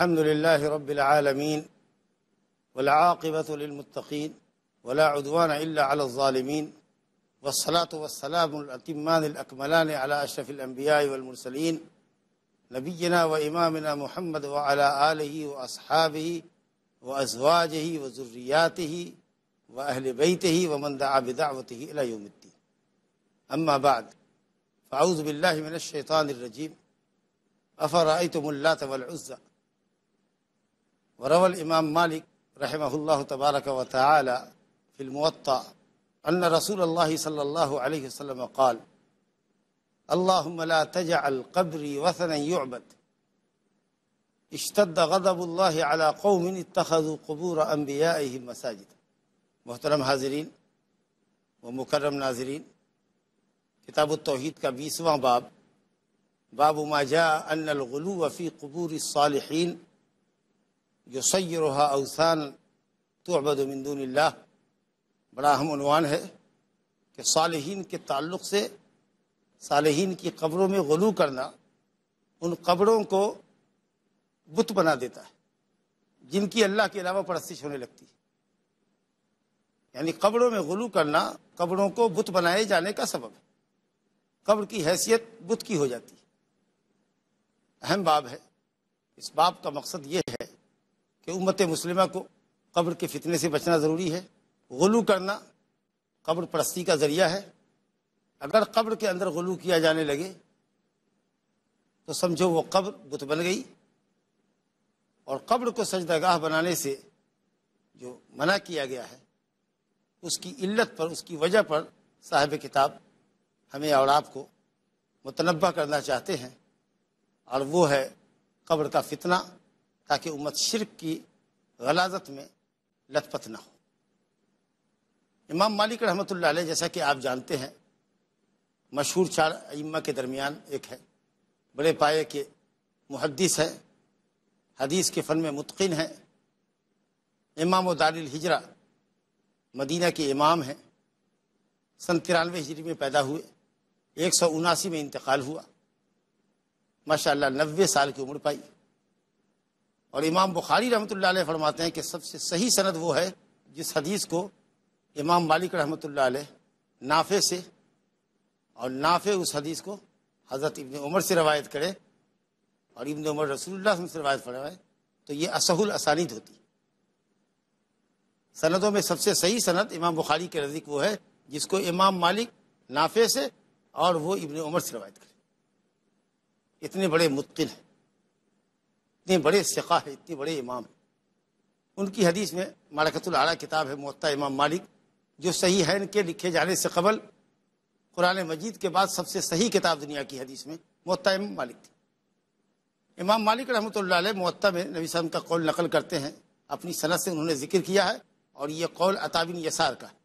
الحمد لله رب العالمين والعاقبة للمتقين ولا عدوان إلا على الظالمين والصلاة والسلام الأتمان الأكملان على أشرف الأنبياء والمرسلين نبينا وإمامنا محمد وعلى آله وأصحابه وأزواجه وذرياته وأهل بيته ومن دعا بدعوته إلى يوم الدين أما بعد فأعوذ بالله من الشيطان الرجيم أفرأيتم اللات والعزى وروى الإمام مالك رحمه الله تبارك وتعالى في الموطأ أن رسول الله صلى الله عليه وسلم قال اللهم لا تجعل قبري وثنا يعبد اشتد غضب الله على قوم اتخذوا قبور أنبيائهم مساجد محترم حاضرين ومكرم ناظرين كتاب التوحيد التوحید کا بیسواں باب باب ما جاء ان الغلو في قبور الصالحين यसैरहा अवसान तोबदमिंदुल्ला बड़ा अहम है कि सालहीन के ताल्लुक़ से सालहीन की कब्रों में गलू करना उन कब्रों को बुत बना देता है जिनकी अल्लाह के अलावा परस्तिश होने लगती है यानी कब्रों में गलू करना कब्रों को बुत बनाए जाने का सबब है कब्र की हैसियत बुत की हो जाती है अहम बाब है इस बाब का मकसद ये है कि उम्मत मुस्लिमा को कब्र के फितने से बचना ज़रूरी है गलू करना कब्र परस्ती का ज़रिया है अगर कब्र के अंदर गलू किया जाने लगे तो समझो वो कब्र बुत बन गई और कब्र को सजदगाह बनाने से जो मना किया गया है उसकी इल्लत पर उसकी वजह पर साहब किताब हमें और आपको मुतनबा करना चाहते हैं और वो है कब्र का फितना ताकि उम्मत शिरक की गलाजत में लथपथ ना हो इमाम मालिक रहमत जैसा कि आप जानते हैं मशहूर चार इमा के दरमियान एक है बड़े पाए के मुहदस हैं हदीस के फ़न में मुतकिन हैं इमाम दारिल हिजरा मदीना के इमाम हैं सन तिरानवे हिजरी में पैदा हुए एक सौ उनासी में इंतकाल हुआ माशा नब्बे साल की उम्र पाई और इमाम बुखारी रहमत फरमाते हैं कि सबसे सही सनद वो है जिस हदीस को इमाम मालिक रहमत नाफे से और नाफे उस हदीस को हज़रत इबन उमर से रवायत करे और इबन उमर रसूलुल्लाह से रवायत फरमाए तो ये असहुल असानिद होती सनदों में सबसे सही सनद इमाम बुखारी के नज़दीक वो है जिसको इमाम मालिक नाफे से और वो इबन उमर से रवायत करे इतने बड़े मुतकिन हैं इतने बड़े सिका है इतने बड़े इमाम उनकी हदीस में मालकतुल आला किताब है मोता इमाम मालिक जो सही है इनके लिखे जाने से कबल कुरान मजीद के बाद सबसे सही किताब दुनिया की हदीस में मोता इमाम मालिक थी इमाम मालिक रहमत मोता में नबी साहब का कौल नकल करते हैं अपनी सनत से उन्होंने जिक्र किया है और ये कौल अताबिन यसार का है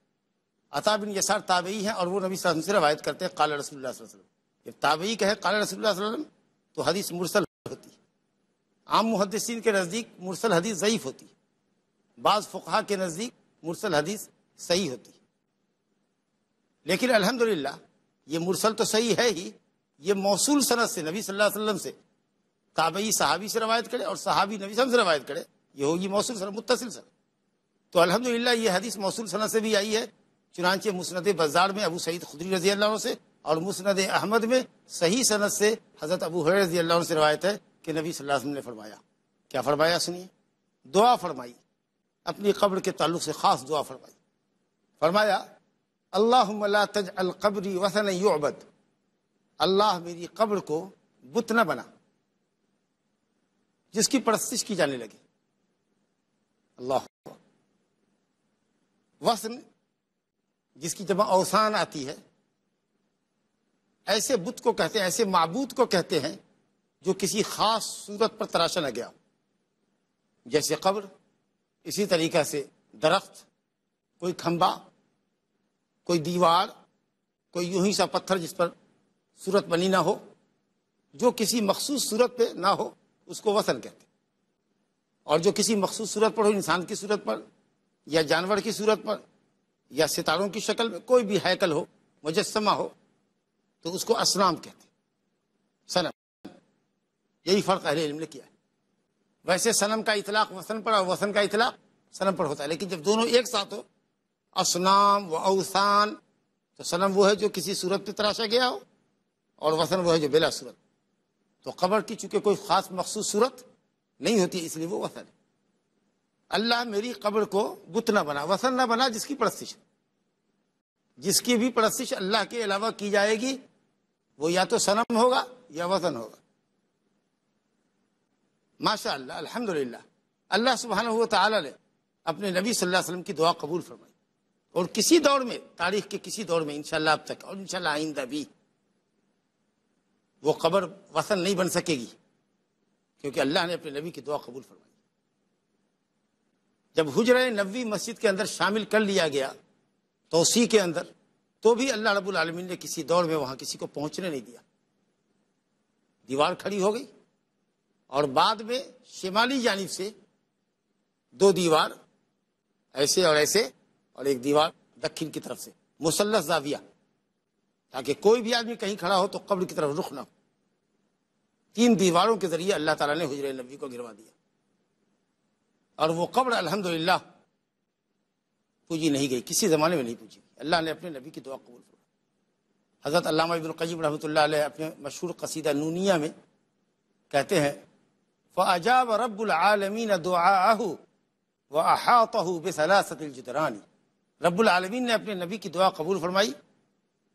अताबिन यसार ताबई हैं और वो नबी साहब से रवायत करते हैं काला रसोल्ला जब ताबई का है काला रसोल्ला तो हदीस मुरसल आम मुहदसिन के नज़दीक मुरसल हदीस ज़यीफ़ होती बाज़ फ़ुहा के नज़दीक मुरसल हदीस सही होती लेकिन अल्हम्दुलिल्लाह ये मुरसल तो सही है ही ये मौसूल सनत से नबी सल्लल्लाहु अलैहि वसल्लम से ताबई सहाबी से रवायत करे और सहाबी नबी से रवायत करे ये होगी मौसूल सनत मुतसिल सनत तो अलहमदिल्ला ये हदीस मौसूल सनत से भी आई है चुनानचे मुसनद बाजार में अबू सईद खुदरी रजी अल्लाह से और मुसनद अहमद में सही सनत से हज़रत अबू हर रजी अल्लाह से रवायत है कि नबी सल्लल्लाहु अलैहि वसल्लम ने फरमाया क्या फरमाया सुनिए दुआ फरमाई अपनी कब्र के ताल्लुक से ख़ास दुआ फरमाई फरमाया अल्लाह तज कब्री वसन युबद अल्लाह मेरी कब्र को बुत न बना जिसकी परस्तिश की जाने लगी अल्लाह वसन जिसकी जब अवसान आती है ऐसे बुत को कहते हैं ऐसे मबूद को कहते हैं जो किसी खास सूरत पर तराशा न गया जैसे कब्र इसी तरीके से दरख्त कोई खम्बा कोई दीवार कोई यूं ही सा पत्थर जिस पर सूरत बनी ना हो जो किसी मखसूस सूरत पे ना हो उसको वसन कहते और जो किसी मखसूस सूरत पर हो इंसान की सूरत पर या जानवर की सूरत पर या सितारों की शक्ल में कोई भी हैकल हो मुजस्मा हो तो उसको असलाम कहते सनम यही फ़र्क अहले इल्म ने किया है वैसे सनम का इतलाक वसन पर और वसन का इतलाक सनम पर होता है लेकिन जब दोनों एक साथ हो असनाम व अवसान तो सनम वो है जो किसी सूरत पर तराशा गया हो और वसन वो है जो बेला सूरत तो कबर की चूंकि कोई ख़ास मखसूस सूरत नहीं होती इसलिए वो वसन है अल्लाह मेरी कबर को बुत ना बना वसन ना बना जिसकी परस्तिश जिसकी भी परस्तिश अल्लाह के अलावा की जाएगी वो या तो सनम होगा या वसन होगा माशा अल्हम्दुलिल्लाह अल्लाह सुबहान तला ने अपने नबी सल्लल्लाहु की दुआ कबूल फरमाई और किसी दौर में तारीख के किसी दौर में इंशाल्लाह अब तक और इंशाल्लाह आइंदा भी वो खबर वसन नहीं बन सकेगी क्योंकि अल्लाह ने अपने नबी की दुआ कबूल फरमाई जब हुजर नबी मस्जिद के अंदर शामिल कर लिया गया तोसी के अंदर तो भी अल्लाह रबुल आलमीन ने किसी दौर में वहां किसी को पहुंचने नहीं दिया दीवार खड़ी हो गई और बाद में शिमाली जानब से दो दीवार ऐसे और ऐसे और एक दीवार दक्षिण की तरफ से मुसलस जाविया ताकि कोई भी आदमी कहीं खड़ा हो तो कब्र की तरफ रुख ना हो तीन दीवारों के जरिए अल्लाह ताला ने हजर नबी को गिरवा दिया और वो कब्र अल्हम्दुलिल्लाह पूजी नहीं गई किसी ज़माने में नहीं पूजी अल्लाह ने अपने नबी की दुआ कबूल फरमा हज़रत अल्लाह अब्दुल कजीब रहमत अपने मशहूर कसीदा नूनिया में कहते हैं फ़ाजाब रबालमीन दुआहू व अहात बेसलासतरानी रबालमीन ने अपने नबी की दुआ कबूल फरमाई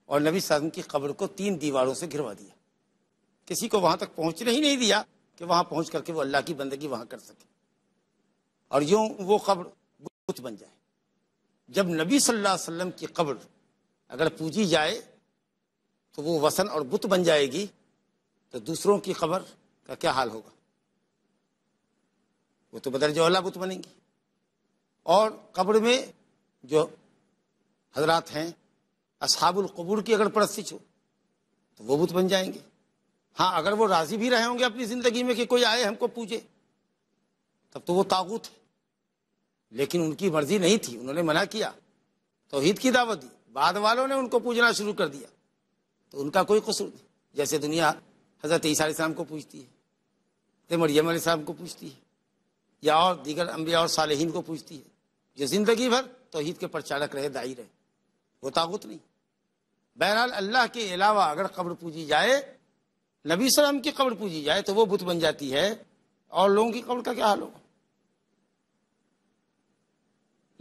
और नबी साजम की ख़बर को तीन दीवारों से घिरवा दिया किसी को वहाँ तक पहुँचने ही नहीं दिया कि वहाँ पहुँच करके वो अल्लाह की बंदगी वहाँ कर सके और यूँ वो खबर बुत बन जाए जब नबी सल्लल्लाहु अलैहि वसल्लम की कब्र अगर पूजी जाए तो वो वसन और बुत बन जाएगी तो दूसरों की खबर का क्या हाल होगा वो तो बदर जोला बुत बनेंगी और कब्र में जो हजरात हैं असहाबुल कबूर की अगर परस्तिश हो तो वो बुत बन जाएंगे हाँ अगर वो राजी भी रहे होंगे अपनी जिंदगी में कि कोई आए हमको पूजे तब तो वो ताबूत है लेकिन उनकी मर्जी नहीं थी उन्होंने मना किया तोहहीद की दावत दी बाद वालों ने उनको पूजना शुरू कर दिया तो उनका कोई कसूर नहीं जैसे दुनिया हजरत ईसा को पूछती है मरियम को पूछती है या और दीगर अम्बिया और सालहीन को पूछती है जो ज़िंदगी भर तोहहीद के प्रचारक रहे दाई रहे वो ताबुत नहीं बहरहाल अल्लाह के अलावा अगर कब्र पूजी जाए नबी सलम की कब्र पूजी जाए तो वो बुत बन जाती है और लोगों की कब्र का क्या हाल होगा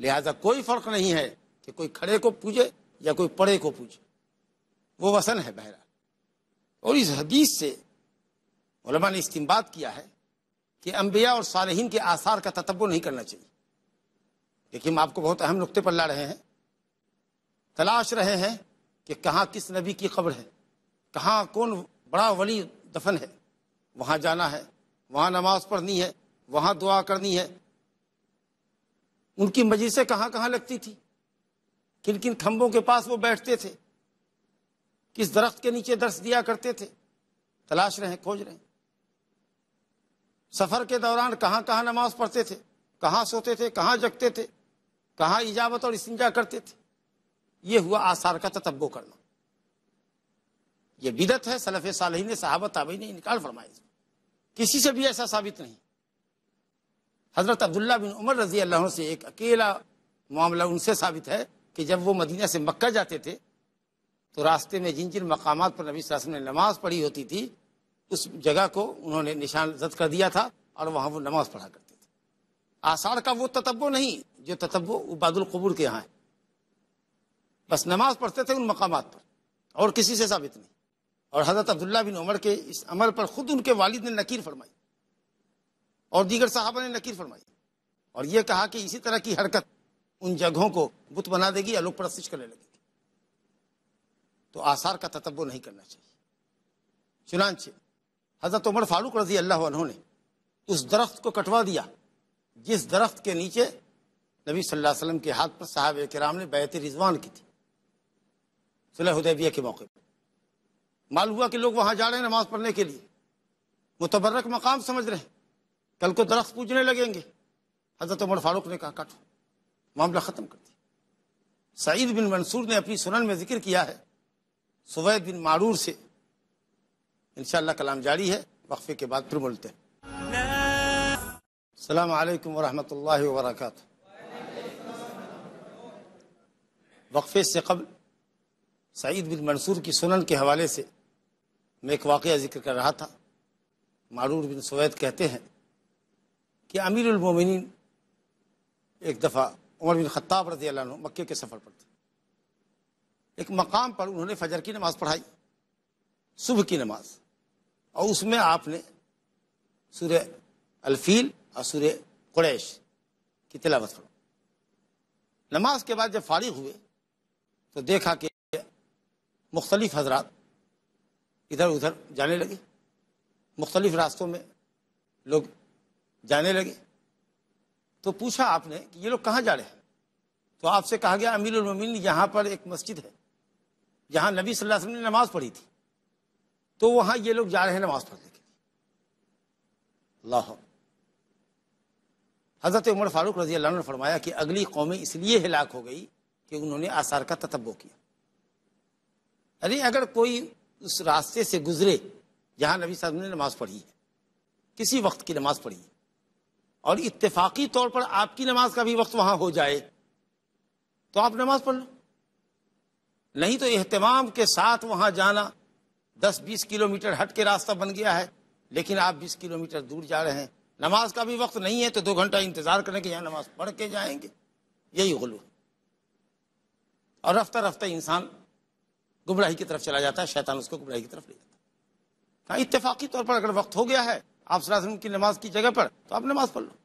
लिहाजा कोई फर्क नहीं है कि कोई खड़े को पूजे या कोई पड़े को पूजे वो वसन है बहरहाल और इस हदीस से ने इस्तेमाल किया है कि अम्बिया और सालहीन के आसार का तत्व नहीं करना चाहिए देखिए हम आपको बहुत अहम नुकते पर ला रहे हैं तलाश रहे हैं कि कहाँ किस नबी की खबर है कहाँ कौन बड़ा वली दफन है वहाँ जाना है वहाँ नमाज पढ़नी है वहाँ दुआ करनी है उनकी मजलिसें कहाँ कहाँ लगती थी किन किन खम्भों के पास वो बैठते थे किस दरख्त के नीचे दर्श दिया करते थे तलाश रहे हैं खोज रहे हैं सफर के दौरान कहाँ कहाँ नमाज पढ़ते थे कहाँ सोते थे कहाँ जगते थे कहाँ इजाबत और इस्तिंजा करते थे ये हुआ आसार का ततब्बो करना ये बिदत है सलफ़ साल ने सहाबत ताबई ने इनकार फरमाया किसी से भी ऐसा साबित नहीं हज़रत अब्दुल्ला बिन उमर रजी अल्लाह से एक अकेला मामला उनसे साबित है कि जब वो मदीना से मक्का जाते थे तो रास्ते में जिन जिन मकाम पर नबी सासन ने नमाज पढ़ी होती थी उस जगह को उन्होंने निशान जद कर दिया था और वहाँ वो नमाज पढ़ा करते थे आसार का वो तत्व नहीं जो तत्व उबादुल कबूर के यहाँ है बस नमाज पढ़ते थे उन मकाम पर और किसी से साबित नहीं और हज़रत अब्दुल्ला बिन उमर के इस अमल पर खुद उनके वालिद ने नकीर फरमाई और दीगर साहबा ने नकीर फरमाई और यह कहा कि इसी तरह की हरकत उन जगहों को बुत बना देगी या लोग प्रस्तिश करने लगेगी तो आसार का तत्व नहीं करना चाहिए चुनाचे हजरत उमर फारूक रजी अल्लाह ने उस दरख्त को कटवा दिया जिस दरख्त के नीचे नबी सल्लल्लाहु अलैहि वसल्लम के हाथ पर साहब कराम ने बैत रिजवान की थी सुलहदैबिया के मौके पर मालूम हुआ कि लोग वहाँ जा रहे हैं नमाज पढ़ने के लिए मुतबरक मकाम समझ रहे हैं कल को दरख्त पूजने लगेंगे हजरत उमर फारूक ने कहा काटो मामला ख़त्म कर दिया सईद बिन मंसूर ने अपनी सुनन में जिक्र किया है सुवैद बिन मारूर से इनशाला कलाम जारी है वक्फे के बाद फिर बोलते हैं अलैक्म वरहमतुल्लाहि वक्फे से कबल सईद बिन मंसूर की सुनन के हवाले से मैं एक वाक़ जिक्र कर रहा था मारूर बिन सवैद कहते हैं कि अमीरमिन एक दफ़ा उमर बिन ख़त्ताब रजी मक्के के सफ़र पर थे एक मकाम पर उन्होंने फजर की नमाज़ पढ़ाई सुबह की नमाज़ और उसमें आपने सूर्य अलफील और सूर्य कुरैश की तिलावत पढ़ो नमाज के बाद जब फारिग हुए तो देखा कि मुख्तलिफ हजरात इधर उधर जाने लगे मुख्तलिफ रास्तों में लोग जाने लगे तो पूछा आपने कि ये लोग कहाँ जा रहे हैं तो आपसे कहा गया अमीरुल उमिन यहाँ पर एक मस्जिद है जहाँ नबी सल्लल्लाहु अलैहि वसल्लम ने नमाज पढ़ी थी तो वहां ये लोग जा रहे हैं नमाज पढ़ने के लिए हजरत उमर फारूक रजी अल्लाह ने फरमाया कि अगली कौमें इसलिए हिलाक हो गई कि उन्होंने आसार का ततब्बो किया अरे अगर कोई उस रास्ते से गुजरे जहां नबी साहब ने नमाज पढ़ी है किसी वक्त की नमाज पढ़ी है और इतफाकी तौर पर आपकी नमाज का भी वक्त वहां हो जाए तो आप नमाज पढ़ लो नहीं तो एहतमाम के साथ वहां जाना दस बीस किलोमीटर हट के रास्ता बन गया है लेकिन आप बीस किलोमीटर दूर जा रहे हैं नमाज का भी वक्त नहीं है तो दो घंटा इंतजार करेंगे यहाँ नमाज पढ़ के जाएंगे यही गलू और रफ्ता रफ्ता इंसान गुमराही की तरफ चला जाता है शैतान उसको गुमराही की तरफ ले जाता है हाँ इतफाकी तौर पर अगर वक्त हो गया है आप सलाम की नमाज की जगह पर तो आप नमाज पढ़ लो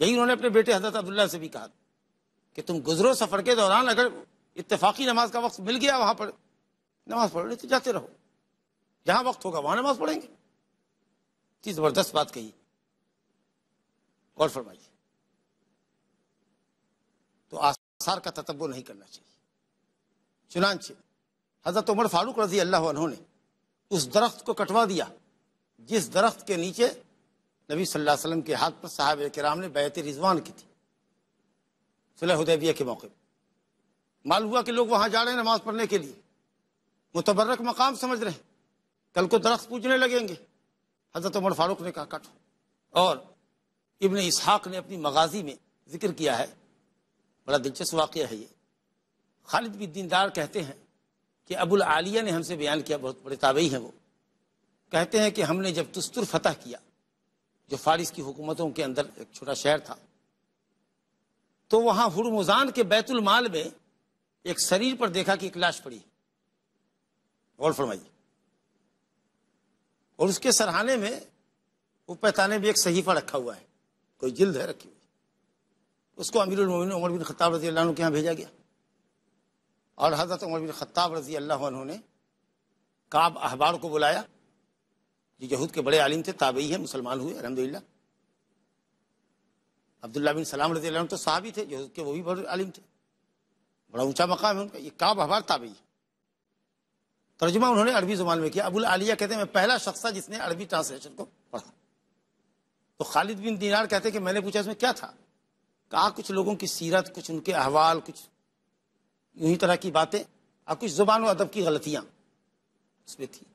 यही उन्होंने अपने बेटे हजरत अब्दुल्ला से भी कहा कि तुम गुजरो सफर के दौरान अगर इतफाकी नमाज का वक्त मिल गया वहां पर नमाज पढ़ो नहीं तो जाते रहो जहां वक्त होगा वहां नमाज पढ़ेंगे इतनी जबरदस्त बात कही गौर फरमाइए तो आसार का तत्व नहीं करना चाहिए चुनाच हजरत उमर फारूक रजी अल्लाह ने उस दरख्त को कटवा दिया जिस दरख्त के नीचे नबी सल्लल्लाहु अलैहि वसल्लम के हाथ पर साहब कराम ने बैत रिजवान की थी सुलहदैबिया के मौके पर मालूम हुआ कि लोग वहां जा रहे हैं नमाज पढ़ने के लिए मुतबरक मकाम समझ रहे हैं कल को दरख्त पूजने लगेंगे हजरत उमर फारूक ने कहा कट और इबन इसहाक ने अपनी मगाजी में जिक्र किया है बड़ा दिलचस्प वाक्य है ये खालिद भी दीनदार कहते हैं कि अबुल आलिया ने हमसे बयान किया बहुत बड़े ताबई हैं वो कहते हैं कि हमने जब तस्तुर फतह किया जो फारिस की हुकूमतों के अंदर एक छोटा शहर था तो वहाँ हुरमुजान के बैतुलमाल में एक शरीर पर देखा कि एक लाश पड़ी और फरमाइए और उसके सरहाने में वो पैताने भी एक सहीफा रखा हुआ है कोई जिल्द है रखी हुई उसको अमीर उमिन उमर बिन खत्ताब रजी अल्लाह के यहाँ भेजा गया और हजरत उमर बिन खत्ताब रजी अल्लाह ने काब अहबार को बुलाया जो यहूद के बड़े आलिम थे ताबई हैं मुसलमान हुए अलहमदिल्ला अब्दुल्ला बिन सलाम रजी तो साहब ही थे यहूद के वो भी बड़े आलिम थे बड़ा ऊंचा मकाम है उनका ये काब अहबार ताबई है तर्जुमा उन्होंने अरबी जुबान में किया अबुल आलिया कहते हैं मैं पहला शख्स था जिसने अरबी ट्रांसलेशन को पढ़ा तो खालिद बिन दीनार कहते हैं कि मैंने पूछा इसमें क्या था कहा कुछ लोगों की सीरत कुछ उनके अहवाल कुछ यूं ही तरह की बातें और कुछ जुबान और अदब की गलतियां उसमें थी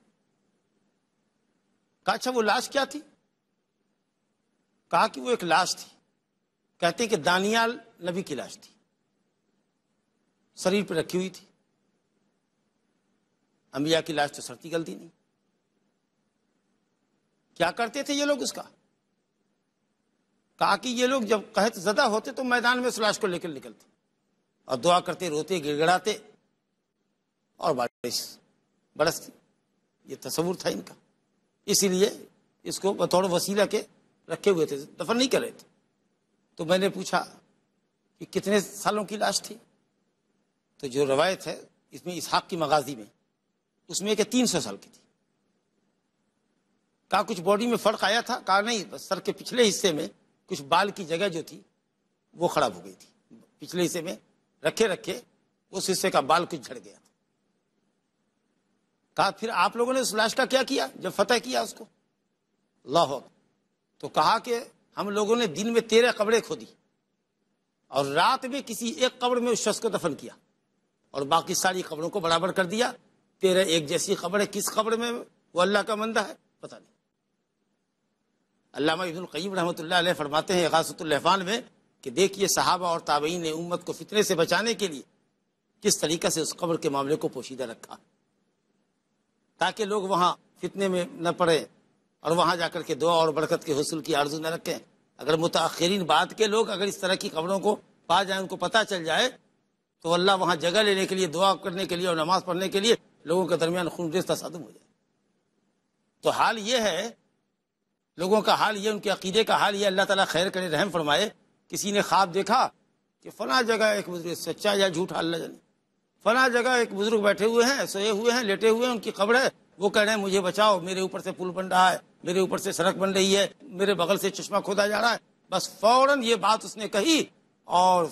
कहा अच्छा वो लाश क्या थी कहा कि वो एक लाश थी कहते हैं कि दानियाल नबी की लाश थी शरीर पर रखी हुई थी अंबिया की लाश तो सड़ती गलती नहीं क्या करते थे ये लोग उसका कहा कि ये लोग जब कहत जदा होते तो मैदान में उस लाश को लेकर निकलते और दुआ करते रोते गिड़गड़ाते और बारिश बरसती ये तस्वूर था इनका इसीलिए इसको बतौर वसीला के रखे हुए थे दफन नहीं कर रहे थे तो मैंने पूछा कि कितने सालों की लाश थी तो जो रवायत है इसमें इसहाक की मगाजी में उसमें एक तीन सौ साल की थी कहा कुछ बॉडी में फर्क आया था कहा नहीं बस सर के पिछले हिस्से में कुछ बाल की जगह जो थी वो खराब हो गई थी पिछले हिस्से में रखे रखे उस हिस्से का बाल कुछ झड़ गया कहा फिर आप लोगों ने उस लाश का क्या किया जब फतेह किया उसको लाहौर तो कहा कि हम लोगों ने दिन में तेरह खो खोदी और रात में किसी एक कब्र में उस शख्स को दफन किया और बाकी सारी कबरों को बराबर कर दिया तेरा एक जैसी खबर है किस खबर में वो अल्लाह का मंदा है पता नहीं अल्लाह इबन रहमत फरमाते हैं गासतुल्लफान में कि देखिए सहाबा और ताबई ने उम्मत को फितने से बचाने के लिए किस तरीक़े से उस खबर के मामले को पोशीदा रखा ताकि लोग वहाँ फितने में न पड़े और वहां जाकर के दुआ और बरकत के हौसल की आर्जू न रखें अगर मुताखरीन बात के लोग अगर इस तरह की खबरों को पा जाए उनको पता चल जाए तो अल्लाह वहाँ जगह लेने के लिए दुआ करने के लिए और नमाज़ पढ़ने के लिए लोगों के दरमियान खून रिश्ता तसादम हो जाए तो हाल ये है लोगों का हाल ये उनके अकीदे का हाल ये अल्लाह ताला खैर करे रहम फरमाए किसी ने ख्वाब देखा कि फ़ला जगह एक बुजुर्ग सच्चा या झूठा अल्लाह जाने फ़ला जगह एक बुजुर्ग बैठे हुए हैं सोए हुए हैं लेटे हुए हैं उनकी खबर है वो कह रहे हैं मुझे बचाओ मेरे ऊपर से पुल बन रहा है मेरे ऊपर से सड़क बन रही है मेरे बगल से चश्मा खोदा जा रहा है बस फौरन ये बात उसने कही और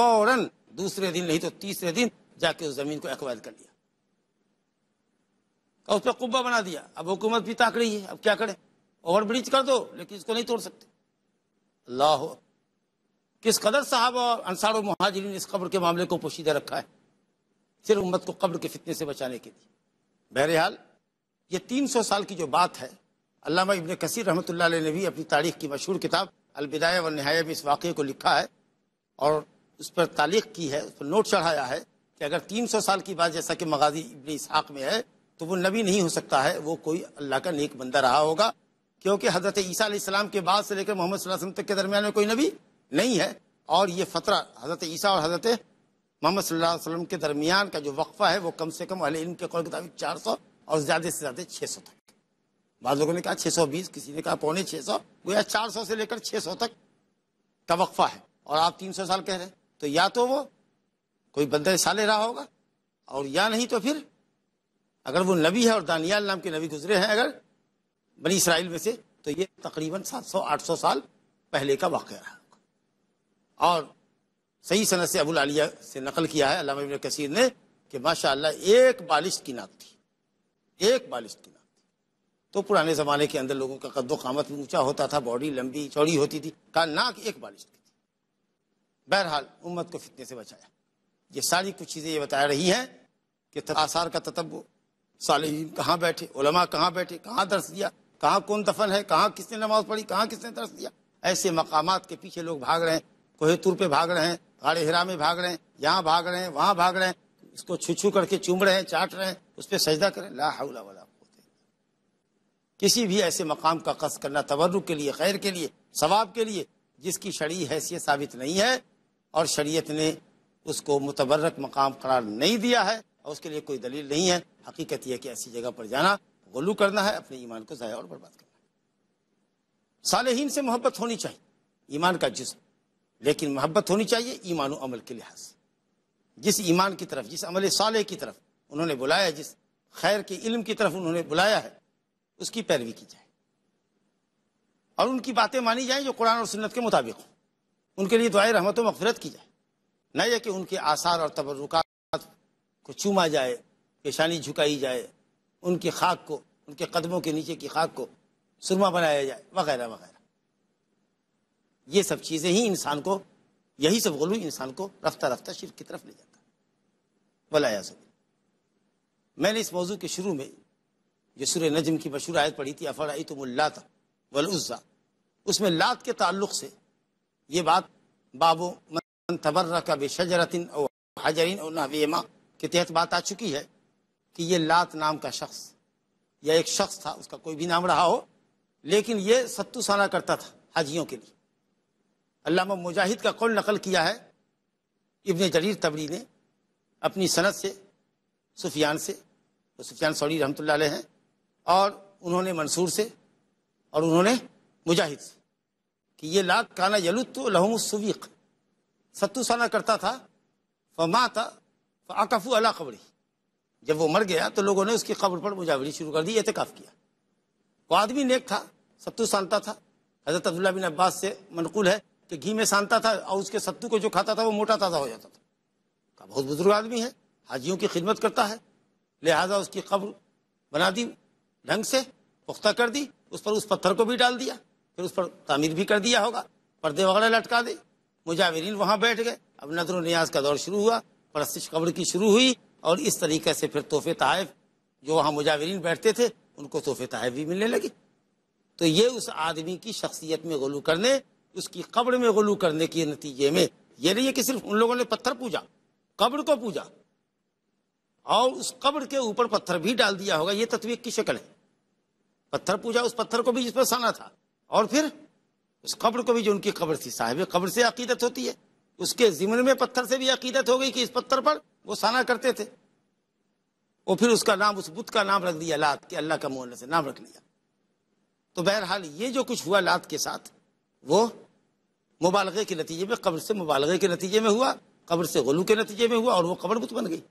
फौरन दूसरे दिन नहीं तो तीसरे दिन जाके उस जमीन को अखवाद कर लिया और उस पर कुब्बा बना दिया अब हुकूमत भी ताक रही है अब क्या करें ओवर ब्रिज कर दो लेकिन इसको नहीं तोड़ सकते अल्लाह किस कदर साहब और अंसार और महाजरीन ने इस कब्र के मामले को पोशीदा रखा है सिर्फ उम्मत को कब्र के फितने से बचाने के लिए बहरहाल ये तीन सौ साल की जो बात है अलामा इबन कसीर रहमत ने भी अपनी तारीख की मशहूर किताब अलबिदाया व नहाय में इस वाक़े को लिखा है और उस पर तारीख की है उस पर नोट चढ़ाया है कि अगर तीन सौ साल की बात जैसा कि मगाजी इबन इसहाक़ में है तो वो नबी नहीं हो सकता है वो कोई अल्लाह का नेक बंदा रहा होगा क्योंकि हजरत ईसा के बाद से लेकर मोहम्मद वसल्लम तक के दरमियान में कोई नबी नहीं है और ये फतरा हजरत ईसा और हजरत मोहम्मद वसल्लम के दरमियान का जो वक्फा है वो कम से कम अहल के कौल किताबिक चार सौ और ज़्यादा से ज़्यादा छः सौ तक बाद लोगों ने कहा छः सौ बीस किसी ने कहा पौने छः सौ वो या चार सौ से लेकर छः सौ तक का वक्फा है और आप तीन सौ साल कह रहे हैं तो या तो वो कोई बंदर साले रहा होगा और या नहीं तो फिर अगर वो नबी है और दानियाल नाम के नबी गुजरे हैं अगर बनी इसराइल में से तो ये तकरीबन 700-800 साल पहले का वाक़ रहा और सही सनत से अबुल आलिया से नकल किया है अलाम इबन कसीर ने कि माशा एक बालिश की नाक थी एक बालिश की नाक थी तो पुराने ज़माने के अंदर लोगों का कद्दो कामत ऊँचा होता था बॉडी लंबी चौड़ी होती थी का नाक एक बालिश की थी बहरहाल उम्मत को फितने से बचाया ये सारी कुछ चीज़ें ये बता रही हैं कि आसार का तत्व सालहीन कहाँ बैठे उलमा कहाँ बैठे कहाँ दर्श दिया कहाँ कौन दफन है कहाँ किसने नमाज पढ़ी कहाँ किसने दर्स दिया ऐसे मकाम के पीछे लोग भाग रहे हैं कोहेतुर पे भाग रहे हैं गाड़े हिरा में भाग रहे हैं यहाँ भाग रहे हैं वहाँ भाग रहे हैं उसको छू छू करके चूम रहे हैं चाट रहे हैं उस पर सजदा करें लाला वाला किसी भी ऐसे मकाम का कस करना तवरु के लिए खैर के लिए सवाब के लिए जिसकी शरी हैसियत साबित नहीं है और शरीयत ने उसको मुतबरक मकाम करार नहीं दिया है और उसके लिए कोई दलील नहीं है हकीकत यह कि ऐसी जगह पर जाना गलू करना है अपने ईमान को ज़ाया और बर्बाद करना है से मोहब्बत होनी चाहिए ईमान का जिस लेकिन मोहब्बत होनी चाहिए ईमान अमल के लिहाज से जिस ईमान की तरफ जिस अमल साले की तरफ उन्होंने बुलाया जिस खैर के इल्म की तरफ उन्होंने बुलाया है उसकी पैरवी की जाए और उनकी बातें मानी जाएं जो कुरान और सुन्नत के मुताबिक हो उनके लिए दुआए रहमत मफफरत की जाए न यह कि उनके आसार और तबरुका को चूमा जाए पेशानी झुकाई जाए उनके खाक को उनके कदमों के नीचे की खाक को सुरमा बनाया जाए वगैरह वगैरह ये सब चीज़ें ही इंसान को यही सब गलू इंसान को रफ्ता रफ्ता शिर की तरफ ले जाता है वलाया सब मैंने इस मौजू के शुरू में जो सुर नजम की मशहूर आयत पढ़ी थी अफराई तुमल्लात वलउज़ा उसमें लात के ताल्लुक से ये बात बाबो मन तबर्रा का बेशजरतिन और हजरिन और नहवेमा के तहत बात आ चुकी है कि ये लात नाम का शख्स या एक शख्स था उसका कोई भी नाम रहा हो लेकिन ये सत्तू साना करता था हाजियों के लिए अल्लामा मुजाहिद का कौन नकल किया है इबन जरीर तबरी ने अपनी सनत से सुफियान से तो सुफियान सौरी रहमत हैं और उन्होंने मंसूर से और उन्होंने मुजाहिद से कि ये लात काना यलुत तो सत्तू साना करता था फमा था अकफू अला खबरी जब वो मर गया तो लोगों ने उसकी खबर पर मुजावरी शुरू कर दी एहतिकाफ किया वो आदमी नेक था सत्तू सानता था हजरत अब्दुल्ला बिन अब्बास से मनकूल है कि घी में सानता था और उसके सत्तू को जो खाता था वो मोटा ताज़ा हो जाता था का बहुत बुजुर्ग आदमी है हाजियों की खिदमत करता है लिहाजा उसकी खबर बना दी ढंग से पुख्ता कर दी उस पर उस पत्थर को भी डाल दिया फिर उस पर तामीर भी कर दिया होगा पर्दे वगैरह लटका दी मुजावरीन वहाँ बैठ गए अब नजर न्याज का दौर शुरू हुआ परस्तिश कब्र की शुरू हुई और इस तरीके से फिर तोहफे तहफ जो वहाँ मुजावरीन बैठते थे उनको तोहफे तहफ भी मिलने लगे तो ये उस आदमी की शख्सियत में गलू करने उसकी कब्र में गलू करने के नतीजे में ये नहीं है कि सिर्फ उन लोगों ने पत्थर पूजा कब्र को पूजा और उस कब्र के ऊपर पत्थर भी डाल दिया होगा ये तत्वीक की शक्ल है पत्थर पूजा उस पत्थर को भी जिस पर साना था और फिर उस कब्र को भी जो उनकी कब्र थी साहिब कब्र से अकीदत होती है उसके जिम्न में पत्थर से भी अकीदत हो गई कि इस पत्थर पर वो साना करते थे और फिर उसका नाम उस बुत का नाम रख दिया लात के अल्लाह का मोहल्ले से नाम रख लिया तो बहरहाल ये जो कुछ हुआ लात के साथ वो मुबालगे के नतीजे में कब्र से मुबालगे के नतीजे में हुआ कब्र से गलू के नतीजे में हुआ और वो कब्र बुत बन गई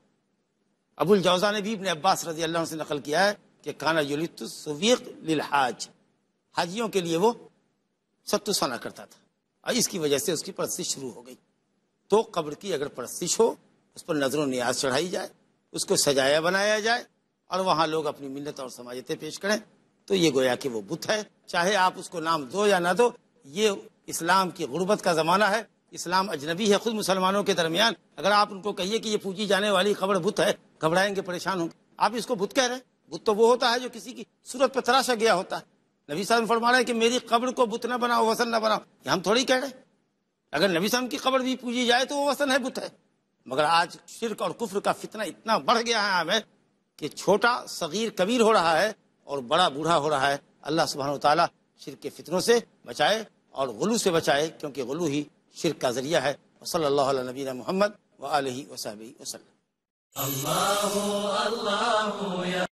अबुल जौजा ने भी अपने अब्बास रजी अल्लाह से नकल किया है कि काना युलितवीक लिलहाज हाजियों के लिए वो सत्तु करता था और इसकी वजह से उसकी परस्ती शुरू हो गई तो कब्र की अगर परस्तिश हो उस पर नजर न्याज चढ़ाई जाए उसको सजाया बनाया जाए और वहाँ लोग अपनी मिन्नत और समाजतें पेश करें तो ये गोया कि वो बुत है चाहे आप उसको नाम दो या ना दो ये इस्लाम की गुर्बत का ज़माना है इस्लाम अजनबी है खुद मुसलमानों के दरमियान अगर आप उनको कहिए कि ये पूजी जाने वाली खबर बुत है घबराएंगे परेशान होंगे आप इसको बुत कह रहे हैं बुत तो वो होता है जो किसी की सूरत पर तराशा गया होता है नबी साहब फरमा रहे हैं कि मेरी कब्र को बुत ना बनाओ वसन ना बनाओ हम थोड़ी कह रहे हैं अगर नबी साहब की खबर भी पूजी जाए तो वो वसन है बुत है मगर आज शिरक और कुफर का फितना इतना बढ़ गया है हमें कि छोटा सगीर कबीर हो रहा है और बड़ा बूढ़ा हो रहा है अल्लाह सुबहान तला शिर के फितनों से बचाए और गलू से बचाए क्योंकि गलू ही शिर का जरिया है सल्ला नबी मोहम्मद वसाब वसल